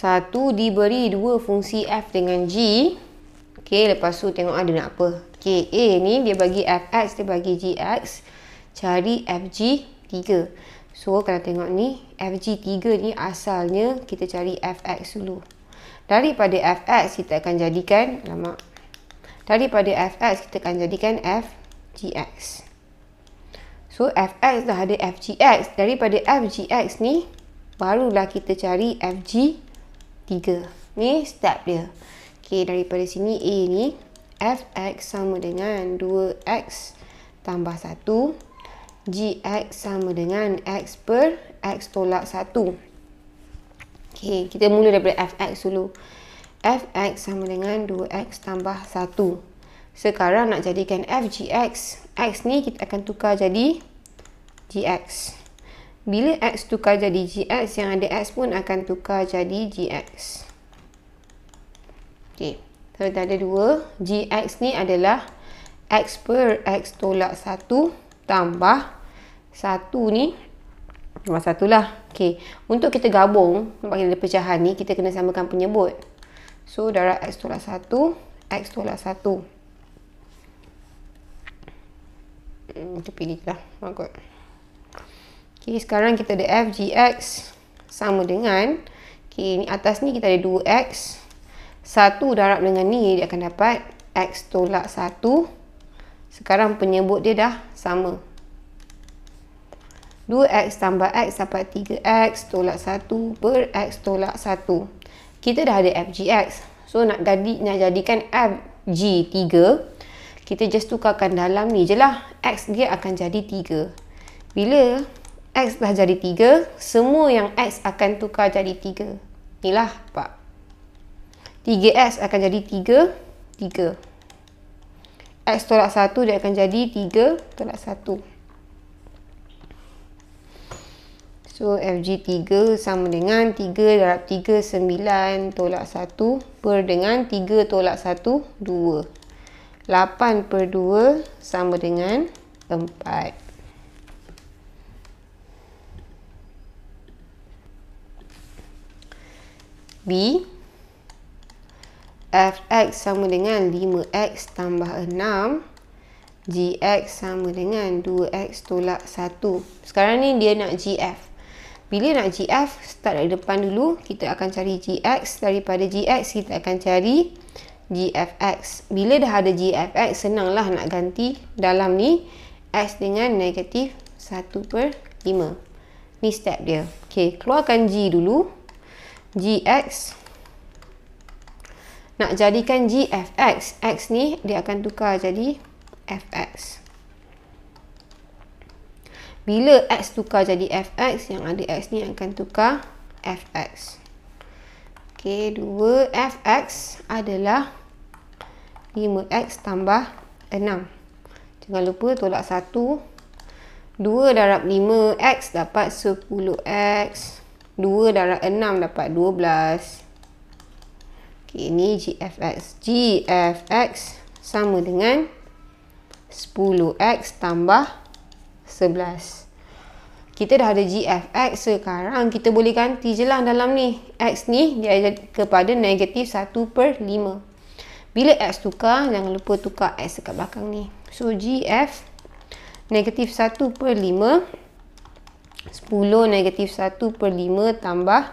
Satu diberi dua fungsi f dengan g. Okey, lepas tu tengok ada nak apa. Okey, A ni dia bagi fx, dia bagi gx. Cari fg 3. So, kalau tengok ni, fg 3 ni asalnya kita cari fx dulu. Daripada fx, kita akan jadikan, lama. Daripada fx, kita akan jadikan fgx. So, fx dah ada fgx. Daripada fgx ni, barulah kita cari fg 3. 3. Ni step dia. Okey, daripada sini A ni fx sama dengan 2x tambah 1 gx sama dengan x per x tolak 1. Okey, kita mula daripada fx dulu. fx sama dengan 2x tambah 1. Sekarang nak jadikan fgx. x ni kita akan tukar jadi gx. Okey bila x tukar jadi gx, yang ada x pun akan tukar jadi gx. Okay, So, kita ada dua. gx ni adalah x per x tolak 1 tambah 1 ni. Tambah 1 lah. Okay, Untuk kita gabung, nampak kita ada pecahan ni, kita kena samakan penyebut. So, darah x tolak 1, x tolak 1. Hmm, kita pilih lah. Bagus. Okey, sekarang kita ada f, g, sama dengan okay, ni atas ni kita ada 2x 1 darab dengan ni dia akan dapat x tolak 1 sekarang penyebut dia dah sama 2x tambah x dapat 3x tolak 1 per x tolak 1 kita dah ada f, g, so nak, jadi, nak jadikan f, g, 3 kita just tukarkan dalam ni je lah x dia akan jadi 3 bila X dah jadi 3, semua yang X akan tukar jadi 3. Inilah Pak. 3X akan jadi 3, 3. X tolak 1 dia akan jadi 3 tolak 1. So FG 3 sama dengan 3 darab 3, 9 tolak 1 per dengan 3 tolak 1, 2. 8 per 2 sama dengan 4. B Fx sama dengan 5x tambah 6 Gx sama dengan 2x tolak 1 Sekarang ni dia nak Gf Bila nak Gf, start dari depan dulu Kita akan cari Gx Daripada Gx, kita akan cari Gfx Bila dah ada Gfx, senanglah nak ganti dalam ni X dengan negatif 1 per 5 Ni step dia Okay, keluarkan G dulu gx nak jadikan gfx x ni dia akan tukar jadi fx bila x tukar jadi fx yang ada x ni akan tukar fx ok 2fx adalah 5x tambah 6 jangan lupa tolak 1 2 darab 5x dapat 10x 10 x 2 darab 6 dapat 12. Okey, ni GFX. GFX sama dengan 10X tambah 11. Kita dah ada GFX. Sekarang kita boleh ganti je lah dalam ni. X ni dia kepada negatif 1 per 5. Bila X tukar, jangan lupa tukar X dekat belakang ni. So, GF negatif 1 per 5 10 negatif 1 per 5 tambah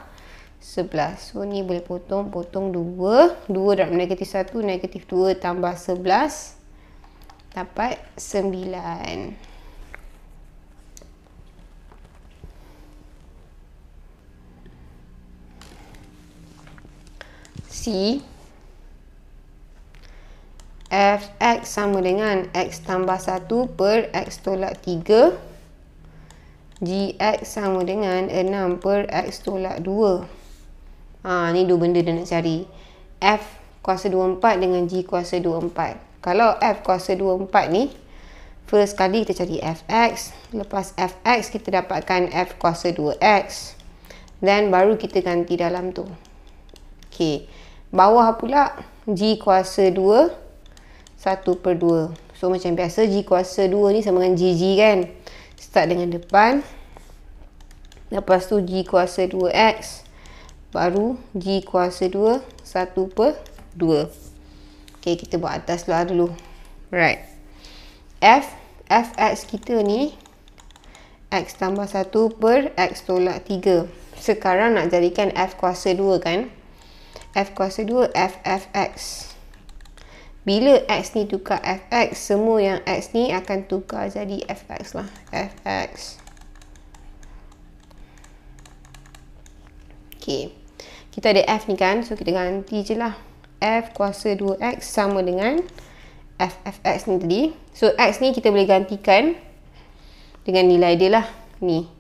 11. So ni boleh potong, potong 2. 2 darab negatif 1, negatif 2 tambah 11. Dapat 9. C. Fx sama dengan x tambah 1 per x tolak 3. GX sama dengan 6 per X tolak 2. Ha, ni dua benda dia nak cari. F kuasa 24 dengan G kuasa 24. Kalau F kuasa 24 ni, first kali kita cari FX. Lepas FX, kita dapatkan F kuasa 2X. Then, baru kita ganti dalam tu. Okay. Bawah pula, G kuasa 2, 1 per 2. So, macam biasa, G kuasa 2 ni sama dengan GG kan? start dengan depan lepas tu g kuasa 2x baru g kuasa 2 1 per 2 ok kita buat atas luar dulu right f fx kita ni x tambah 1 per x tolak 3 sekarang nak jadikan f kuasa 2 kan f kuasa 2 f fx bila x ni tukar fx, semua yang x ni akan tukar jadi fx lah. fx. Okay. Kita ada f ni kan. So, kita ganti je lah. f kuasa 2x sama dengan f fx ni tadi. So, x ni kita boleh gantikan dengan nilai dia lah. Ni.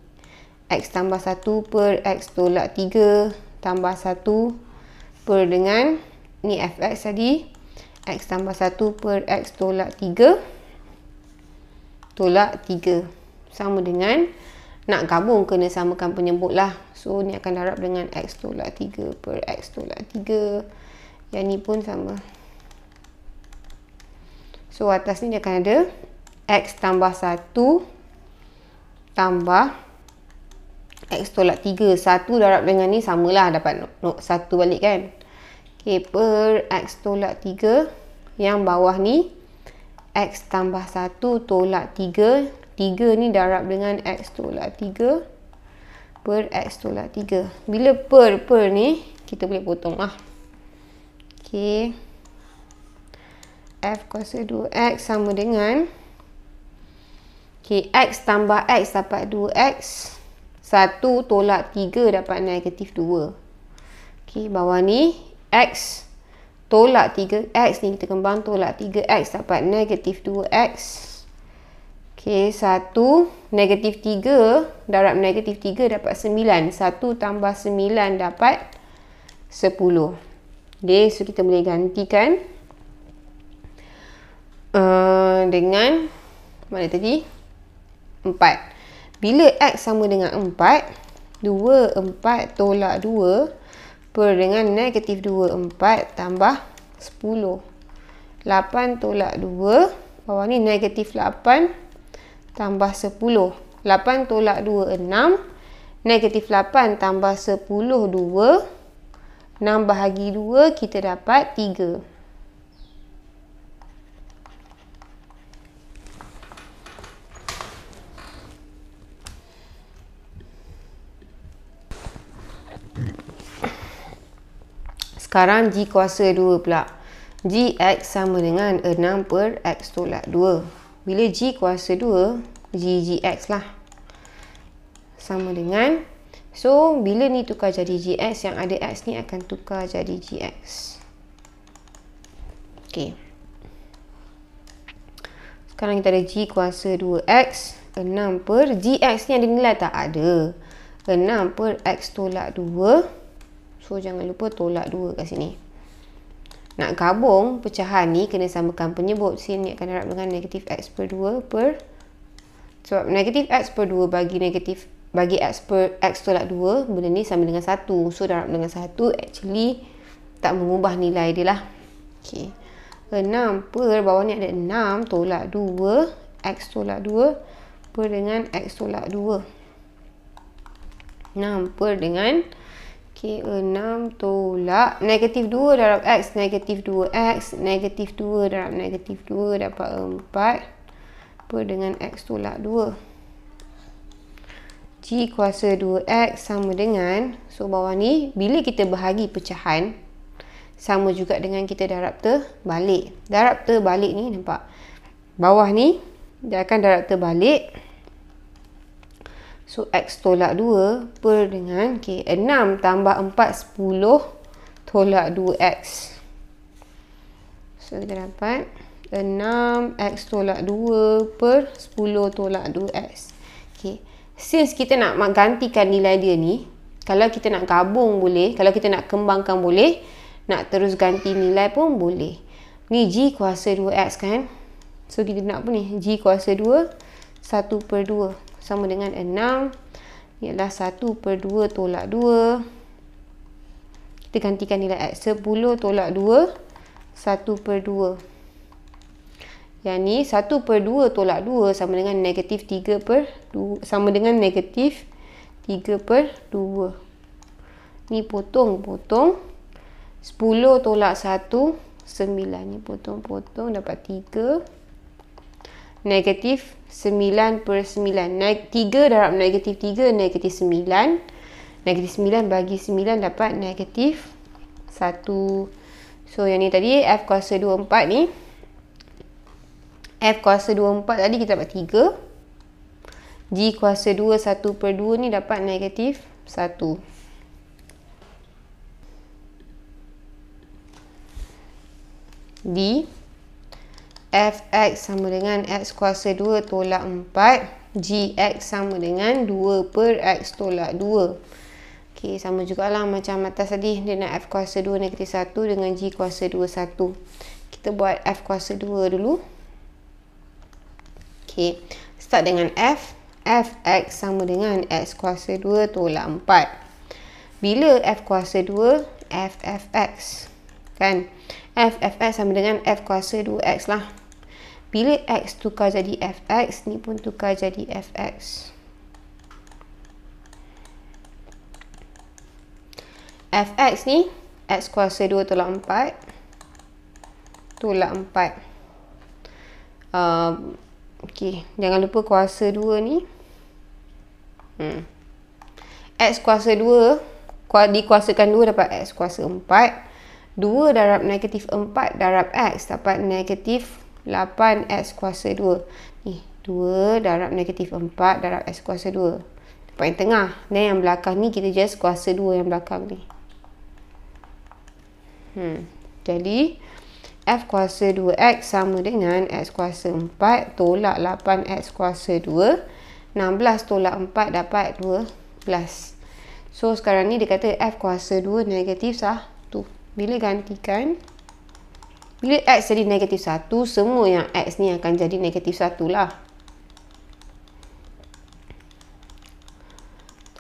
x tambah 1 per x tolak 3 tambah 1 per dengan ni fx tadi. X tambah 1 per X tolak 3 tolak 3 sama dengan nak gabung kena samakan penyebut lah so ni akan darab dengan X tolak 3 per X tolak 3 yang ni pun sama so atas ni dia akan ada X tambah 1 tambah X tolak 3 1 darab dengan ni samalah dapat 1 balik kan A per X tolak 3 yang bawah ni X tambah 1 tolak 3 3 ni darab dengan X tolak 3 per X tolak 3 bila per per ni kita boleh potong lah ok F kuasa 2X sama dengan ok X tambah X dapat 2X 1 tolak 3 dapat negatif 2 ok bawah ni x tolak 3x ni kita kembang tolak 3x dapat negatif 2x ok 1 negatif 3 darab negatif 3 dapat 9 1 tambah 9 dapat 10 ok so kita boleh gantikan uh, dengan mana tadi 4 bila x sama dengan 4 2 4 tolak 2 10 dengan negatif 2, 4 tambah 10. 8 tolak 2. Bawah ni negatif 8 tambah 10. 8 tolak 2, 6. Negatif 8 tambah 10, 2. 6 bahagi 2, kita dapat 3. Sekarang G kuasa 2 pula. g x sama dengan 6 per X tolak 2. Bila G kuasa 2, x lah. Sama dengan. So, bila ni tukar jadi g x, yang ada X ni akan tukar jadi g x. Okay. Sekarang kita ada G kuasa 2X. 6 per g x ni ada nilai tak? Ada. 6 per X tolak 2. 2. So jangan lupa tolak dua kat sini. Nak gabung pecahan ni kena samakan penyebut sini ni akan harap dengan negatif x per 2 per sebab negatif x per 2 bagi negatif bagi x per x tolak 2 benda ni sama dengan 1. So darab dengan 1 actually tak mengubah nilai dia lah. Okay. 6 per bawah ni ada 6 tolak 2 x tolak 2 per dengan x tolak 2. 6 per dengan K6 tolak negatif 2 darab X, negatif 2X, negatif 2 darab negatif 2 dapat 4 per dengan X tolak 2. G kuasa 2X sama dengan, so bawah ni bila kita bahagi pecahan, sama juga dengan kita darab terbalik. Darab terbalik ni nampak, bawah ni dia akan darab terbalik. Darab So X tolak 2 per dengan K6 tambah 4 10 tolak 2X. So kita dapat 6X tolak 2 per 10 tolak 2X. Okay. Since kita nak gantikan nilai dia ni, kalau kita nak gabung boleh, kalau kita nak kembangkan boleh, nak terus ganti nilai pun boleh. Ni G kuasa 2X kan? So kita nak apa ni? G kuasa 2, 1 per 2 sama dengan 6 ialah 1 per 2 tolak 2 kita gantikan nilai X 10 tolak 2 1 per 2 yang ni 1 per 2 tolak 2 sama dengan negatif 3 per 2 sama dengan negatif 3 per 2 ni potong potong 10 tolak 1 9 ni potong potong dapat 3 negatif 9 per 9. Naik 3 darab negatif 3, negatif 9. Negatif 9 bagi 9 dapat negatif 1. So yang ni tadi F kuasa 24 ni. F kuasa 24 tadi kita dapat 3. G kuasa 2, 1 per 2 ni dapat negatif 1. D fx sama dengan x kuasa 2 tolak 4 gx sama dengan 2 per x tolak 2 ok sama jugalah macam atas tadi dia nak f kuasa 2 negatif 1 dengan g kuasa 2 1 kita buat f kuasa 2 dulu ok start dengan f fx sama dengan x kuasa 2 tolak 4 bila f kuasa 2 f(x). kan f(x) sama dengan F kuasa 2X lah. Bila X tukar jadi FX, ni pun tukar jadi FX. FX ni, X kuasa 2 tolak 4. Tolak 4. Um, okay, jangan lupa kuasa 2 ni. Hmm. X kuasa 2, dikuasakan 2 dapat X kuasa 4. 2 darab negatif 4 darab X dapat negatif 8X kuasa 2. Ni, 2 darab negatif 4 darab X kuasa 2. Dapat yang tengah. Dan yang belakang ni kita just kuasa 2 yang belakang ni. Hmm. Jadi, F kuasa 2X sama dengan X kuasa 4 tolak 8X kuasa 2. 16 tolak 4 dapat 12. So, sekarang ni dia kata F kuasa 2 negatif sah. 2 bila gantikan bila x jadi negatif 1 semua yang x ni akan jadi negatif 1 lah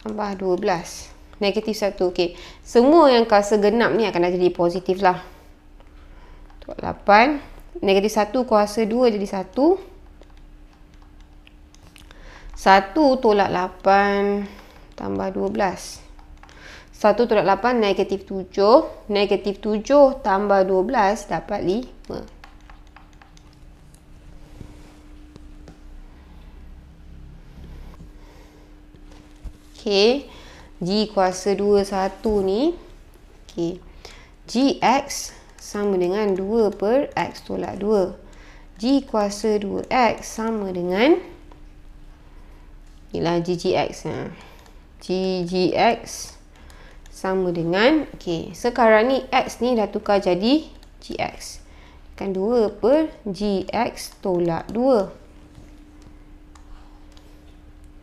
tambah 12 negatif 1 Okay, semua yang kuasa genap ni akan jadi positif lah 8 negatif 1 kuasa 2 jadi 1 1 tolak 8 tambah 1 tolak 8 negatif 7. Negatif 7 tambah 12 dapat 5. Okey. G kuasa 2, 1 ni. Okey. GX sama dengan 2 per X tolak 2. G kuasa 2X sama dengan. Inilah GGX. Ha. GGX. GGX sama dengan okey sekarang ni x ni dah tukar jadi gx kan 2 per gx tolak 2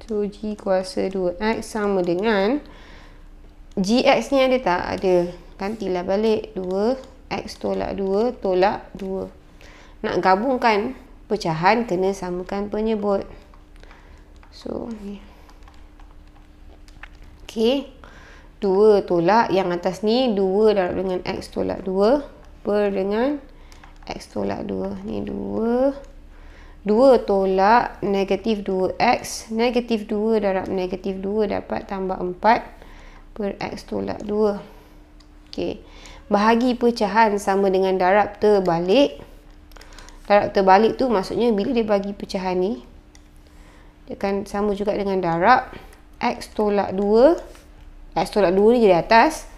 so g kuasa 2x sama dengan gx ni ada tak? ada kan gantilah balik 2x tolak 2 tolak 2 nak gabungkan pecahan kena samakan penyebut so ok ok 2 tolak yang atas ni 2 darab dengan x tolak 2 per dengan x tolak 2 ni 2 2 tolak negatif 2x negatif 2 darab negatif 2 dapat tambah 4 per x tolak 2 ok bahagi pecahan sama dengan darab terbalik darab terbalik tu maksudnya bila dia bagi pecahan ni dia akan sama juga dengan darab x tolak 2 Last tolak 2 ni jadi atas.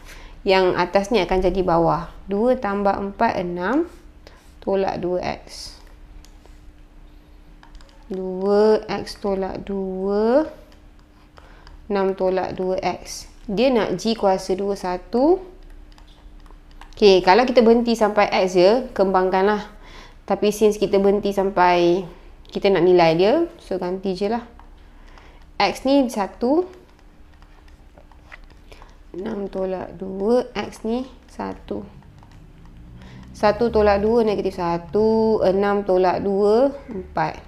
Yang atas ni akan jadi bawah. 2 tambah 4, 6. Tolak 2x. 2x tolak 2. 6 tolak 2x. Dia nak g kuasa 2, 1. Okay, kalau kita berhenti sampai x je, kembangkanlah. Tapi since kita berhenti sampai kita nak nilai dia, so ganti je lah. X ni 1. 1. Enam tolak dua X ni satu. Satu tolak dua negatif satu. Enam tolak dua empat.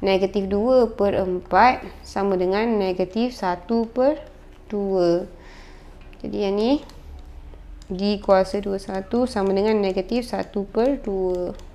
Negatif dua per empat Sama dengan negatif satu per dua. Jadi yang ni D kuasa dua satu sama dengan negatif satu per dua.